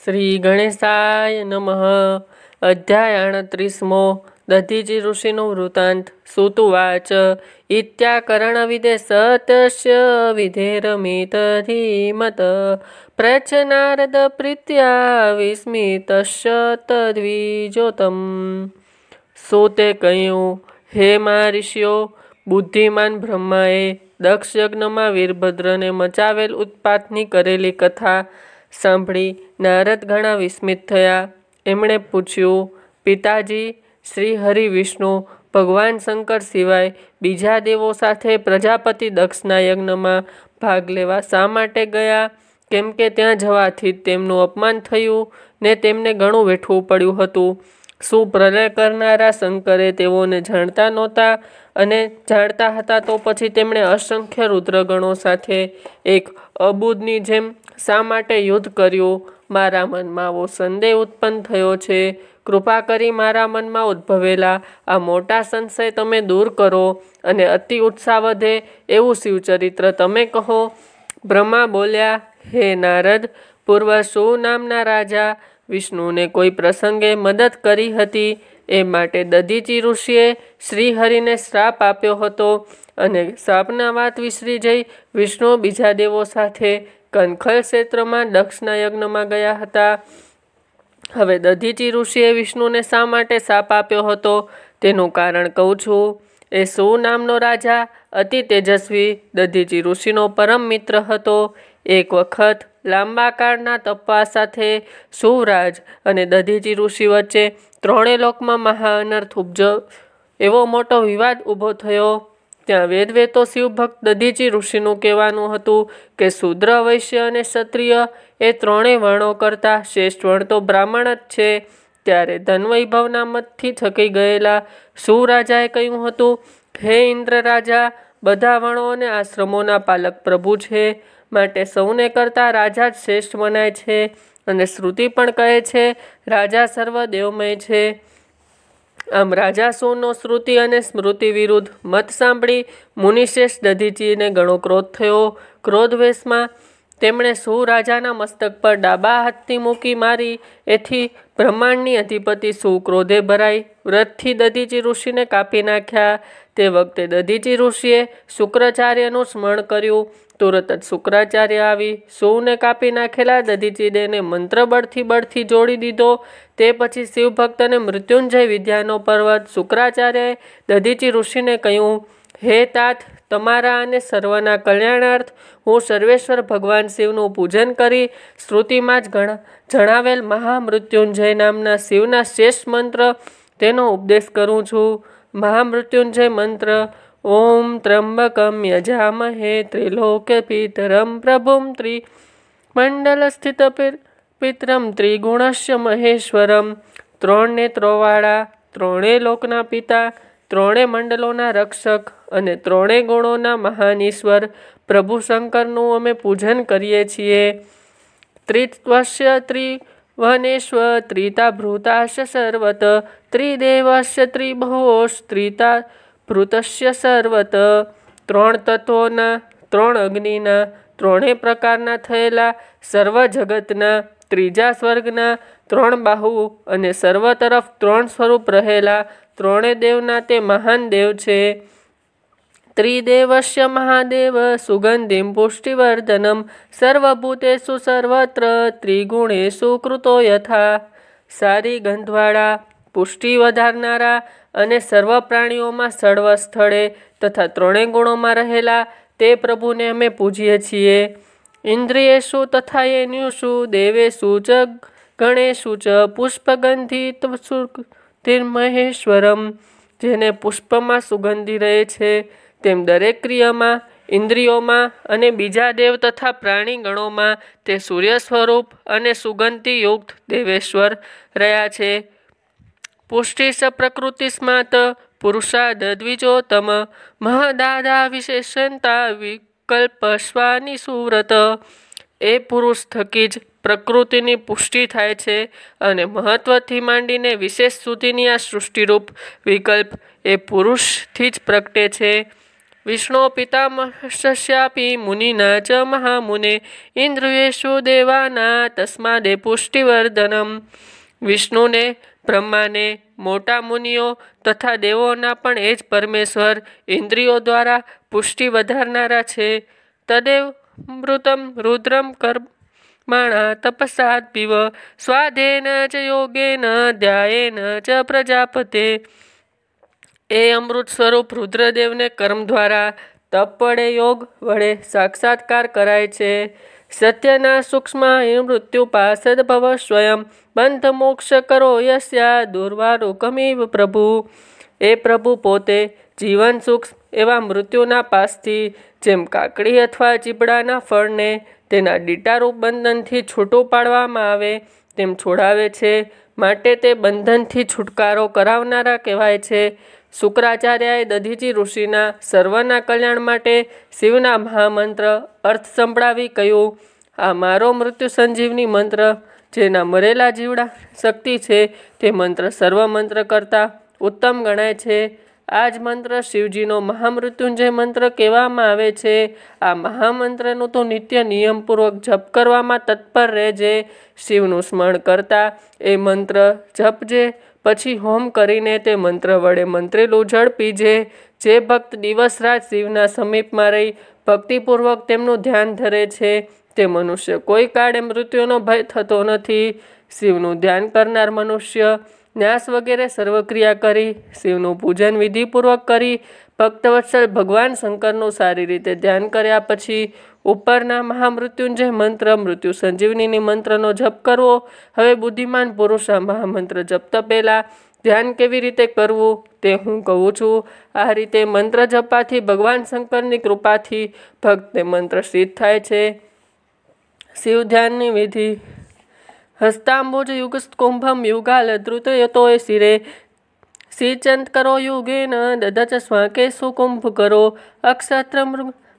શ્રી ગણેશાય નમઃ અધ્યાય અણત્રીસમો દધીજી ઋષિનું વૃતાંત સુતુવાચ ઇત્યાકરણ ઇત્યાકરણવિદે સતસ્ય વિધેરમિત ધીમત પ્રચનારદ પ્રીત્યા વિસ્મિત તદ્વિજોતમ સોતે કહ્યું હે મા ઋષિઓ બુદ્ધિમાન બ્રહ્માએ દક્ષ યજ્ઞમાં વીરભદ્રને મચાવેલ ઉત્પાતની કરેલી કથા સાંભળી નારદ ઘણા વિસ્મિત થયા એમણે પૂછ્યું પિતાજી શ્રી હરિ વિષ્ણુ ભગવાન શંકર સિવાય બીજા દેવો સાથે પ્રજાપતિ દક્ષના યજ્ઞમાં ભાગ લેવા શા માટે ગયા કેમ કે ત્યાં જવાથી તેમનું અપમાન થયું ને તેમને ઘણું વેઠવું પડ્યું હતું શું પ્રલય કરનારા શંકરે તેઓને જાણતા નહોતા અને જાણતા હતા તો પછી તેમણે અસંખ્ય રુદ્રગણો સાથે એક અબુદની જેમ શા માટે યુદ્ધ કર્યું મારા મનમાં આવો સંદેહ ઉત્પન્ન થયો છે કૃપા કરી મારા મનમાં ઉદ્ભવેલા આ મોટા સંશય તમે દૂર કરો અને અતિ ઉત્સાહ વધે એવું શિવચરિત્ર તમે કહો બ્રહ્મા બોલ્યા હે નારદ પૂર્વ સુ નામના રાજા વિષ્ણુને કોઈ પ્રસંગે મદદ કરી હતી એ માટે દધીચી ઋષિએ શ્રીહરિને શ્રાપ આપ્યો હતો અને શ્રાપના વાત વિસરી જઈ વિષ્ણુ બીજા દેવો સાથે કંખલ ક્ષેત્રમાં દક્ષના યજ્ઞમાં ગયા હતા હવે દધીચી ઋષિએ વિષ્ણુને શા માટે શાપ આપ્યો હતો તેનું કારણ કહું છું એ સુ નામનો રાજા અતિ તેજસ્વી દધીચી ઋષિનો પરમ મિત્ર હતો એક વખત લાંબા કાળના તપવા સાથે સુવરાજ અને દધીચી ઋષિ વચ્ચે ત્રણે લોકમાં મહાઅનર્થ ઉપજ એવો મોટો વિવાદ ઊભો થયો ત્યાં વેદવેતો શિવભક્ત દધીજી ઋષિનું કહેવાનું હતું કે શુદ્ર વૈશ્ય અને ક્ષત્રિય એ ત્રણેય વર્ણો કરતાં શ્રેષ્ઠ વર્ણ તો બ્રાહ્મણ જ છે ત્યારે ધનવૈભવના મતથી થકી ગયેલા સુરાજાએ કહ્યું હતું હે ઇન્દ્ર રાજા બધા વણો અને આશ્રમોના પાલક પ્રભુ છે માટે સૌને કરતાં રાજા જ શ્રેષ્ઠ મનાય છે અને શ્રુતિ પણ કહે છે રાજા સર્વ દેવમય છે આમ રાજા સોનો શ્રુતિ અને સ્મૃતિ વિરુદ્ધ મત સાંભળી મુનિશેષ દધીચીને ઘણો ક્રોધ થયો ક્રોધવેશમાં તેમણે સુરાજાના મસ્તક પર ડાબા હાથથી મૂકી મારી એથી બ્રહ્માંડની અધિપતિ સુક્રોધે ભરાઈ વ્રતથી દધીજી ઋષિને કાપી નાખ્યા તે વખતે દધીજી ઋષિએ શુક્રાચાર્યનું સ્મરણ કર્યું તુરત જ શુક્રાચાર્ય આવી સુને કાપી નાખેલા દધીચીદેને મંત્રબળથી બળથી જોડી દીધો તે પછી શિવભક્તને મૃત્યુંજય વિદ્યાનો પર્વત શુક્રાચાર્યએ દધીચી ઋષિને કહ્યું હે તાથ તમારા અને સર્વના કલ્યાણાર્થ હું સર્વેશ્વર ભગવાન શિવનું પૂજન કરી શ્રુતિમાં જ ગણા જણાવેલ મહામૃત્યુંજય નામના શિવના શ્રેષ્ઠ મંત્ર તેનો ઉપદેશ કરું છું મહામૃત્યુંજય મંત્ર ઓમ ત્રંબકમ યજામહે ત્રિલોકે પિતરમ પ્રભુમ ત્રિ મંડલ સ્થિત પિતરમ ત્રિગુણસ્ય મહેશ્વરમ ત્રણ નેત્રોવાળા ત્રણેય લોકના પિતા ત્રણેય મંડલોના રક્ષક અને ત્રણેય ગુણોના મહાન ઈશ્વર પ્રભુ શંકરનું અમે પૂજન કરીએ છીએ ત્રિત્વસ્ય ત્રિવનેશ્વ ત્રિતા ભૃતાશ્ય સર્વત ત્રિદેવસ્ય ત્રિભોશ ત્રિતા ભૃતસ્ય સર્વત ત્રણ તત્વોના ત્રણ અગ્નિના ત્રણેય પ્રકારના થયેલા સર્વ જગતના ત્રીજા સ્વર્ગના ત્રણ બાહુ અને સર્વ તરફ ત્રણ સ્વરૂપ રહેલા ત્રણે દેવના તે મહાન દેવ છે ત્રિદેવશ્ય મહાદેવ સુગંધિમ પુષ્ટિવર્ધનમ સર્વભૂતેષુ સર્વત્ર ત્રિગુણેશુ કૃતો યથા સારી ગંધવાળા પુષ્ટિ વધારનારા અને સર્વ પ્રાણીઓમાં સર્વ સ્થળે તથા ત્રણેય ગુણોમાં રહેલા તે પ્રભુને અમે પૂજીએ છીએ ઇન્દ્રિયેશુ તથા એન્યુષુ દેવેશુ ચ ગણેશુ ચ પુષ્પગંધી મહેશ્વરમ જેને પુષ્પમાં સુગંધી રહે છે તેમ દરેક ક્રિયામાં ઇન્દ્રિયોમાં અને બીજા દેવ તથા પ્રાણી ગણોમાં તે સૂર્ય સ્વરૂપ અને સુગંધિયુક્ત દેવેશ્વર રહ્યા છે પુષ્ટિ સ સપ્રકૃતિસ્માત પુરુષાદ દ્વિજોતમ મહાદાદા વિશેષણતા વિકલ્પશ્વાની સુવ્રત એ પુરુષ થકી જ પ્રકૃતિની પુષ્ટિ થાય છે અને મહત્ત્વથી માંડીને વિશેષ સુધીની આ સૃષ્ટિરૂપ વિકલ્પ એ પુરુષથી જ પ્રગટે છે વિષ્ણુ પિતામહસ્યાપી મુનિના ચ મહામુને ઇન્દ્રિયેશુ દેવાના તસ્માદે પુષ્ટિવર્ધનમ વિષ્ણુને બ્રહ્માને મોટા મુનિઓ તથા દેવોના પણ એ જ પરમેશ્વર ઇન્દ્રિયો દ્વારા પુષ્ટિ વધારનારા છે તદેવ મૃતમ રુદ્રમ કર્માણા તપસાદ પીવ સ્વાધેન જ યોગેન ધ્યાયેન જ પ્રજાપતે એ અમૃત સ્વરૂપ રુદ્રદેવને કર્મ દ્વારા તપ વડે યોગ વડે સાક્ષાત્કાર કરાય છે સત્યના સૂક્ષ્મ મૃત્યુ પાસદ ભવ સ્વયં બંધ મોક્ષ કરો યસ્યા દુર્વારુકમીવ પ્રભુ એ પ્રભુ પોતે જીવન સુખ એવા મૃત્યુના પાસથી જેમ કાકડી અથવા ચીપડાના ફળને તેના ડીટારૂપ બંધનથી છૂટું પાડવામાં આવે તેમ છોડાવે છે માટે તે બંધનથી છુટકારો કરાવનારા કહેવાય છે શુક્રાચાર્યએ દધીચી ઋષિના સર્વના કલ્યાણ માટે શિવના મહામંત્ર અર્થ સંભળાવી કહ્યું આ મારો મૃત્યુ સંજીવની મંત્ર જેના મરેલા જીવડા શક્તિ છે તે મંત્ર સર્વ મંત્ર કરતાં ઉત્તમ ગણાય છે આ જ મંત્ર શિવજીનો મહામૃત્યુંજય મંત્ર કહેવામાં આવે છે આ મહામંત્રનું તો નિત્ય નિયમપૂર્વક જપ કરવામાં તત્પર રહેજે શિવનું સ્મરણ કરતા એ મંત્ર જપજે પછી હોમ કરીને તે મંત્ર વડે મંત્રેલું જળ પીજે જે ભક્ત દિવસ રાત શિવના સમીપમાં રહી ભક્તિપૂર્વક તેમનું ધ્યાન ધરે છે તે મનુષ્ય કોઈ કાળે મૃત્યુનો ભય થતો નથી શિવનું ધ્યાન કરનાર મનુષ્ય ન્યાસ વગેરે સર્વક્રિયા કરી શિવનું પૂજન વિધિપૂર્વક કરી ભક્તવત્સલ ભગવાન શંકરનું સારી રીતે ધ્યાન કર્યા પછી ઉપરના મહામૃત્યુંજય મંત્ર મૃત્યુ સંજીવનીની મંત્રનો જપ કરવો હવે બુદ્ધિમાન પુરુષ આ મહામંત્ર જપતા પહેલાં ધ્યાન કેવી રીતે કરવું તે હું કહું છું આ રીતે મંત્ર જપાથી ભગવાન શંકરની કૃપાથી ભક્તને મંત્ર સિદ્ધ થાય છે શિવ ધ્યાનની વિધિ હસ્તાંબુજ યુગસ્ત કુંભમ યુગાલ દ્રુતયતો એ શિરે સિચંત કરો યુગેન દદચ સ્વાકેશુ સુકુંભ કરો અક્ષત્ર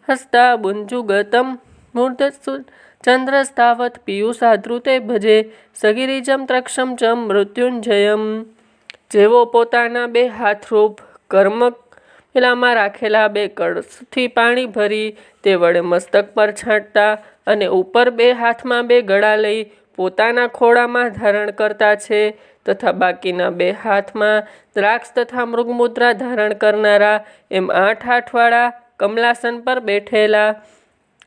હસ્તા બુંજુગતમ મૂર્ધ ચંદ્રસ્તાવત પિયુષાધ્રુતે ભજે સગીરીજમ ત્રક્ષમ ચ મૃત્યુંજયમ જેવો પોતાના બે હાથરૂપ કર્મ પેલામાં રાખેલા બે કળશથી પાણી ભરી તે વડે મસ્તક પર છાંટતા અને ઉપર બે હાથમાં બે ગળા લઈ પોતાના ખોળામાં ધારણ કરતા છે તથા બાકીના બે હાથમાં દ્રાક્ષ તથા મૃગમુદ્રા ધારણ કરનારા એમ આઠ આઠવાળા કમલાસન પર બેઠેલા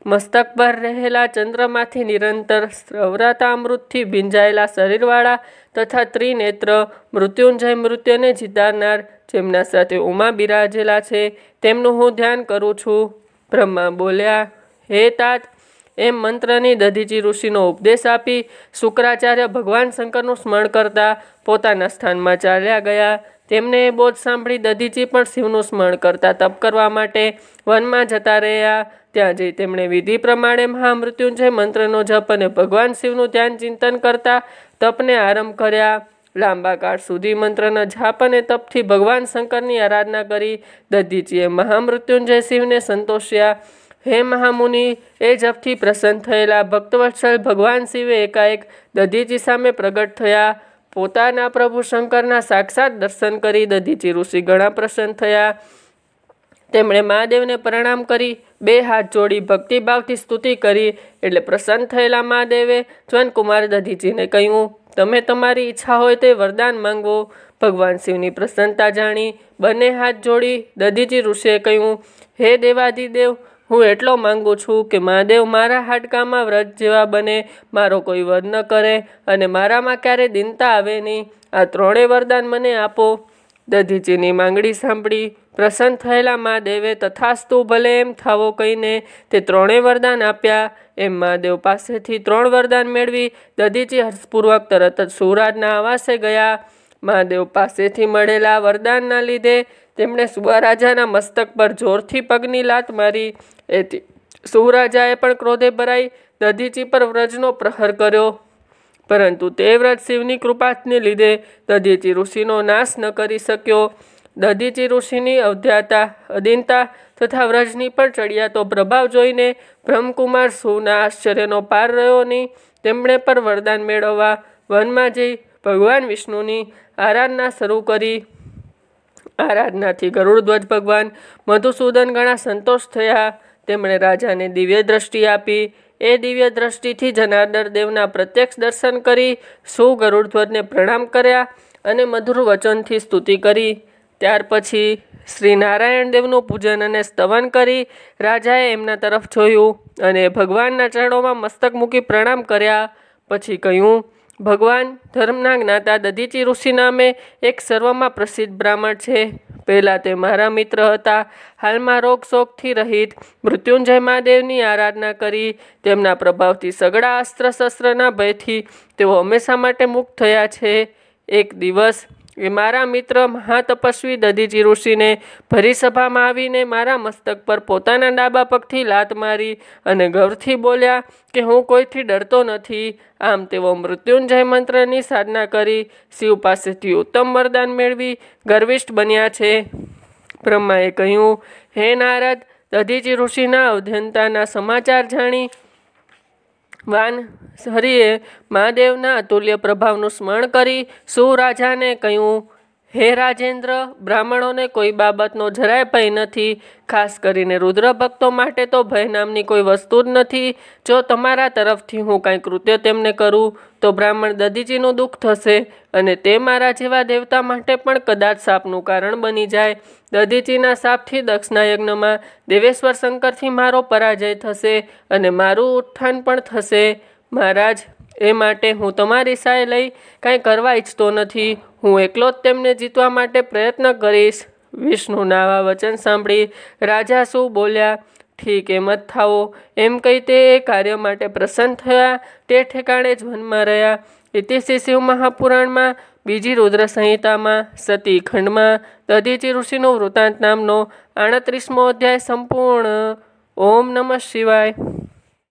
મસ્તક પર રહેલા ચંદ્રમાંથી નિરંતર સ્રવરાતા અમૃતથી ભીંજાયેલા શરીરવાળા તથા ત્રિનેત્ર મૃત્યુંજય મૃત્યુને જીતારનાર જેમના સાથે ઉમા બિરાજેલા છે તેમનું હું ધ્યાન કરું છું બ્રહ્મા બોલ્યા હે તાત એમ મંત્રની દધીજી ઋષિનો ઉપદેશ આપી શુક્રાચાર્ય ભગવાન શંકરનું સ્મરણ કરતા પોતાના સ્થાનમાં ચાલ્યા ગયા તેમને એ બોધ સાંભળી દધીજી પણ શિવનું સ્મરણ કરતા તપ કરવા માટે વનમાં જતા રહ્યા ત્યાં જઈ તેમણે વિધિ પ્રમાણે મહામૃત્યુંજય મંત્રનો જપ અને ભગવાન શિવનું ધ્યાન ચિંતન કરતા તપને આરંભ કર્યા લાંબા કાળ સુધી મંત્રના જાપ અને તપથી ભગવાન શંકરની આરાધના કરી દધીજીએ મહામૃત્યુંજય શિવને સંતોષ્યા હે મહામુનિ એ જપથી પ્રસન્ન થયેલા ભક્તવત્સલ ભગવાન શિવે એકાએક દધીજી સામે પ્રગટ થયા પોતાના પ્રભુ શંકરના સાક્ષાત દર્શન કરી દધીજી ઋષિ ઘણા પ્રસન્ન થયા તેમણે મહાદેવને પ્રણામ કરી બે હાથ જોડી ભક્તિભાવથી સ્તુતિ કરી એટલે પ્રસન્ન થયેલા મહાદેવે જ્વનકુમાર દધીજીને કહ્યું તમે તમારી ઈચ્છા હોય તે વરદાન માંગો ભગવાન શિવની પ્રસન્નતા જાણી બંને હાથ જોડી દધીજી ઋષિએ કહ્યું હે દેવાધિદેવ હું એટલો માંગુ છું કે મહાદેવ મારા હાડકામાં વ્રત જેવા બને મારો કોઈ વધ ન કરે અને મારામાં ક્યારે દિનતા આવે નહીં આ ત્રણેય વરદાન મને આપો દધીચીની માંગણી સાંભળી પ્રસન્ન થયેલા મહાદેવે તથાસ્તુ ભલે એમ થાવો કહીને તે ત્રણેય વરદાન આપ્યા એમ મહાદેવ પાસેથી ત્રણ વરદાન મેળવી દધીચી હર્ષપૂર્વક તરત જ સુરાજના આવાસે ગયા મહાદેવ પાસેથી મળેલા વરદાનના લીધે તેમણે સુવરાજાના મસ્તક પર જોરથી પગની લાત મારી એથી સુવરાજાએ પણ ક્રોધે ભરાઈ દધીચી પર વ્રજનો પ્રહાર કર્યો પરંતુ તે વ્રજ શિવની કૃપાને લીધે દધીચી ઋષિનો નાશ ન કરી શક્યો દધીચી ઋષિની અવધ્યાતા અધીનતા તથા વ્રજની પણ ચડિયાતો પ્રભાવ જોઈને બ્રહ્મકુમાર સુના આશ્ચર્યનો પાર રહ્યો નહીં તેમણે પણ વરદાન મેળવવા વનમાં જઈ ભગવાન વિષ્ણુની આરાધના શરૂ કરી આરાધનાથી ગરુડધ્વજ ભગવાન મધુસૂદન ઘણા સંતોષ થયા તેમણે રાજાને દિવ્ય દ્રષ્ટિ આપી એ દિવ્ય દ્રષ્ટિથી જનાર્દર દેવના પ્રત્યક્ષ દર્શન કરી સૌ ગરુડધ્વજને પ્રણામ કર્યા અને મધુર વચનથી સ્તુતિ કરી ત્યાર પછી શ્રી નારાયણ દેવનું પૂજન અને સ્તવન કરી રાજાએ એમના તરફ જોયું અને ભગવાનના ચરણોમાં મસ્તક મૂકી પ્રણામ કર્યા પછી કહ્યું ભગવાન ધર્મના જ્ઞાતા દધીચી ઋષિ નામે એક સર્વમાં પ્રસિદ્ધ બ્રાહ્મણ છે પહેલાં તે મારા મિત્ર હતા હાલમાં રોગ શોકથી રહિત મૃત્યુંજય મહાદેવની આરાધના કરી તેમના પ્રભાવથી સગળા અસ્ત્ર શસ્ત્રના ભયથી તેઓ હંમેશા માટે મુક્ત થયા છે એક દિવસ એ મારા મિત્ર મહાતપસ્વી દધીજી ઋષિને ભરી સભામાં આવીને મારા મસ્તક પર પોતાના ડાબા પગથી લાત મારી અને ગૌરથી બોલ્યા કે હું કોઈથી ડરતો નથી આમ તેઓ મૃત્યુંજય મંત્રની સાધના કરી શિવ પાસેથી ઉત્તમ વરદાન મેળવી ગર્વિષ્ઠ બન્યા છે બ્રહ્માએ કહ્યું હે નારદ દધીજી ઋષિના અવધ્યંતાના સમાચાર જાણી વાન હરિએ મહાદેવના અતુલ્ય પ્રભાવનું સ્મરણ કરી સુરાજાને કહ્યું હે રાજેન્દ્ર બ્રાહ્મણોને કોઈ બાબતનો જરાય ભય નથી ખાસ કરીને રુદ્ર ભક્તો માટે તો ભય નામની કોઈ વસ્તુ જ નથી જો તમારા તરફથી હું કાંઈ કૃત્ય તેમને કરું તો બ્રાહ્મણ દધીજીનું દુઃખ થશે અને તે મારા જેવા દેવતા માટે પણ કદાચ સાપનું કારણ બની જાય દધીજીના સાપથી દક્ષના યજ્ઞમાં દેવેશ્વર શંકરથી મારો પરાજય થશે અને મારું ઉત્થાન પણ થશે મહારાજ એ માટે હું તમારી સહાય લઈ કાંઈ કરવા ઈચ્છતો નથી હું એકલો જ તેમને જીતવા માટે પ્રયત્ન કરીશ વિષ્ણુના આવા વચન સાંભળી રાજા શું બોલ્યા ઠીક એમ જ થાવો એમ કહી તે કાર્ય માટે પ્રસન્ન થયા તે ઠેકાણે જ વનમાં રહ્યા ઇતિશ્રી શિવ મહાપુરાણમાં બીજી રુદ્ર સંહિતામાં સતી ખંડમાં દધીજી ઋષિનો વૃતાંત નામનો આડત્રીસમો અધ્યાય સંપૂર્ણ ઓમ નમઃ શિવાય